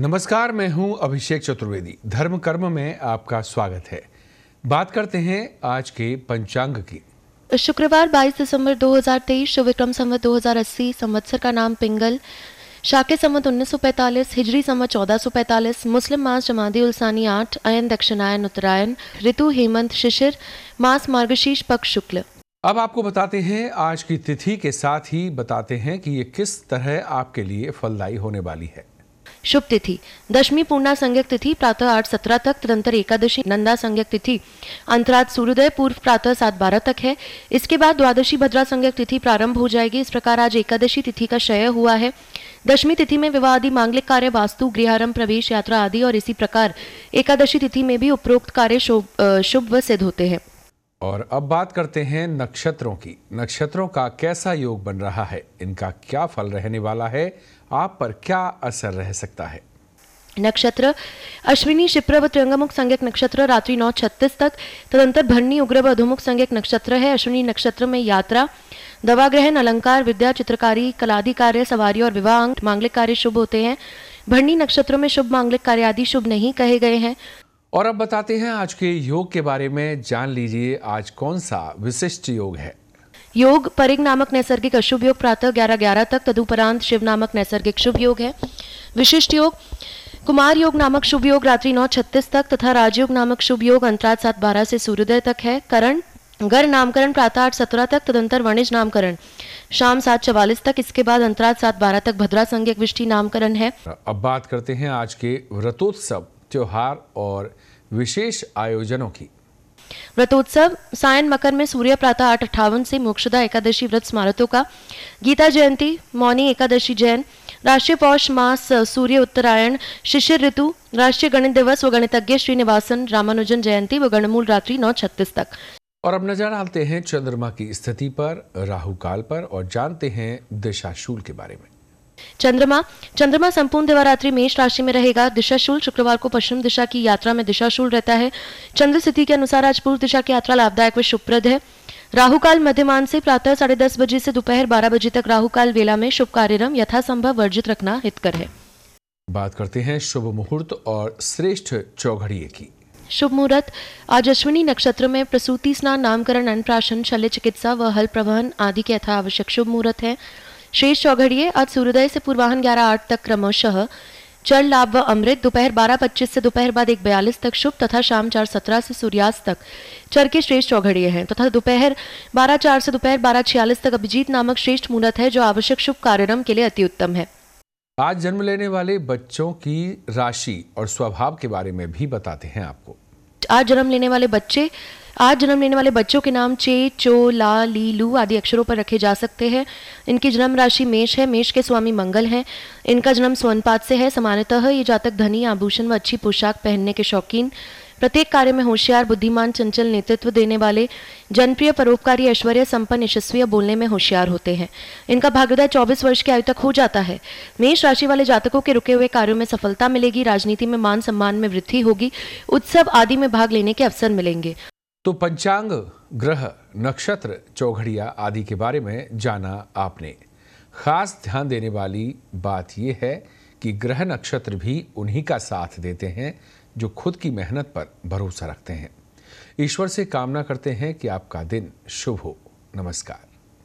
नमस्कार मैं हूं अभिषेक चतुर्वेदी धर्म कर्म में आपका स्वागत है बात करते हैं आज के पंचांग की शुक्रवार 22 दिसंबर 2023 शिव विक्रम संवत 2080 संवत्सर का नाम पिंगल शाके संवत 1945 हिजरी संवत 1445 मुस्लिम मास जमादी उलसानी आठ अयन दक्षिणायन उत्तरायण ऋतु हेमंत शिशिर मास मार्गशीर्ष पक्ष शुक्ल अब आपको बताते हैं आज की तिथि के साथ ही बताते हैं कि ये किस तरह आपके लिए फलदायी होने वाली है शुभ तिथि दशमी पूर्णा संज्ञक तिथि प्रातः आठ सत्रह तक तदंतर एकादशी नंदा संज्ञक तिथि अंतरात सूर्योदय पूर्व प्रातः सात बारह तक है इसके बाद द्वादशी भद्रा संज्ञक तिथि प्रारंभ हो जाएगी इस प्रकार आज एकादशी तिथि का क्षय हुआ है दशमी तिथि में विवाह आदि मांगलिक कार्य वास्तु गृहारंभ प्रवेश यात्रा आदि और इसी प्रकार एकादशी तिथि में भी उपरोक्त कार्य शुभ व सिद्ध होते हैं और अब बात करते हैं नक्षत्रों की नक्षत्रों का कैसा योग बन रहा है इनका क्या फल रहने वाला है आप पर क्या असर रह सकता है नक्षत्र अश्विनी शिप्र व त्रियंगमुख संज्ञक नक्षत्र रात्रि नौ छत्तीस तक तदंतर भरणी उग्र व अधोमुख संज्ञक नक्षत्र है अश्विनी नक्षत्र में यात्रा दवा ग्रहण अलंकार विद्या चित्रकारी कलादि कार्य सवारी और विवाह अंक मांगलिक कार्य शुभ होते हैं भरणी नक्षत्र में शुभ मांगलिक कार्य आदि शुभ नहीं कहे गए हैं और अब बताते हैं आज के योग के बारे में जान लीजिए आज कौन सा विशिष्ट योग है योग परिग नामक नैसर्गिक अशुभ योग प्रातः ग्यारह ग्यारह तक तदुपरांत शिव नामक नैसर्गिक शुभ योग है विशिष्ट योग कुमार योग नामक शुभ योग रात्रि नौ छत्तीस तक तथा राजयोग नामक शुभ योग अंतरात सात बारह से सूर्योदय तक है करण गर नामकरण प्रातः आठ सत्रह तक तदंतर वर्णिज नामकरण शाम सात चवालीस तक इसके बाद अंतरात सात बारह तक भद्रा संज्ञक विष्टि नामकरण है अब बात करते हैं आज के व्रतोत्सव त्योहार और विशेष आयोजनों की व्रतोत्सव सायन मकर में सूर्य प्रातः आठ अठावन से मोक्षदा एकादशी व्रत स्मारकों का गीता जयंती मौनी एकादशी जैन राष्ट्रीय पौष मास सूर्य उत्तरायण शिशिर ऋतु राष्ट्रीय गणित दिवस व गणितज्ञ श्रीनिवासन रामानुजन जयंती व गणमूल रात्रि नौ छत्तीस तक और अब नजर डालते हैं चंद्रमा की स्थिति पर राहु काल पर और जानते हैं दिशाशूल के बारे में चंद्रमा चंद्रमा संपूर्ण देवरात्रि मेष राशि में रहेगा दिशाशूल शुक्रवार को पश्चिम दिशा की यात्रा में दिशाशूल रहता है चंद्र स्थिति के अनुसार आज पूर्व दिशा की यात्रा लाभदायक व शुभप्रद है राहु काल मध्यमान से प्रातः साढ़े दस बजे से दोपहर बारह बजे तक राहु काल वेला में शुभ कार्यक्रम यथासंभव वर्जित रखना हितकर है बात करते हैं शुभ मुहूर्त और श्रेष्ठ चौघड़िए की शुभ मुहूर्त आज अश्विनी नक्षत्र में प्रसूति स्नान नामकरण अन्नप्राशन शल्य चिकित्सा व हल प्रवहन आदि के यथा आवश्यक शुभ मुहूर्त है शेष चौघड़िए आज सूर्योदय से पूर्वाहन ग्यारह आठ तक क्रमशः चल लाभ व अमृत दोपहर बारह पच्चीस से दोपहर बाद एक बयालीस तक शुभ तथा शाम चार सत्रह से सूर्यास्त तक चर के श्रेष्ठ चौघड़िए हैं तथा दोपहर बारह चार से दोपहर बारह छियालीस तक अभिजीत नामक श्रेष्ठ मुहूर्त है जो आवश्यक शुभ कार्यक्रम के लिए अति उत्तम है आज जन्म लेने वाले बच्चों की राशि और स्वभाव के बारे में भी बताते हैं आपको आज जन्म लेने वाले बच्चे आज जन्म लेने वाले बच्चों के नाम चे चो ला ली लू आदि अक्षरों पर रखे जा सकते हैं इनकी जन्म राशि मेष है मेष के स्वामी मंगल हैं इनका जन्म स्वनपात से है सामान्यतः ये जातक धनी आभूषण व अच्छी पोशाक पहनने के शौकीन प्रत्येक कार्य में होशियार बुद्धिमान चंचल नेतृत्व देने वाले जनप्रिय परोपकारी ऐश्वर्य संपन्न यशस्वी बोलने में होशियार होते हैं इनका भाग्योदय 24 वर्ष की आयु तक हो जाता है मेष राशि वाले जातकों के रुके हुए कार्यों में सफलता मिलेगी राजनीति में मान सम्मान में वृद्धि होगी उत्सव आदि में भाग लेने के अवसर मिलेंगे तो पंचांग ग्रह नक्षत्र चौघड़िया आदि के बारे में जाना आपने खास ध्यान देने वाली बात यह है कि ग्रह नक्षत्र भी उन्हीं का साथ देते हैं जो खुद की मेहनत पर भरोसा रखते हैं ईश्वर से कामना करते हैं कि आपका दिन शुभ हो नमस्कार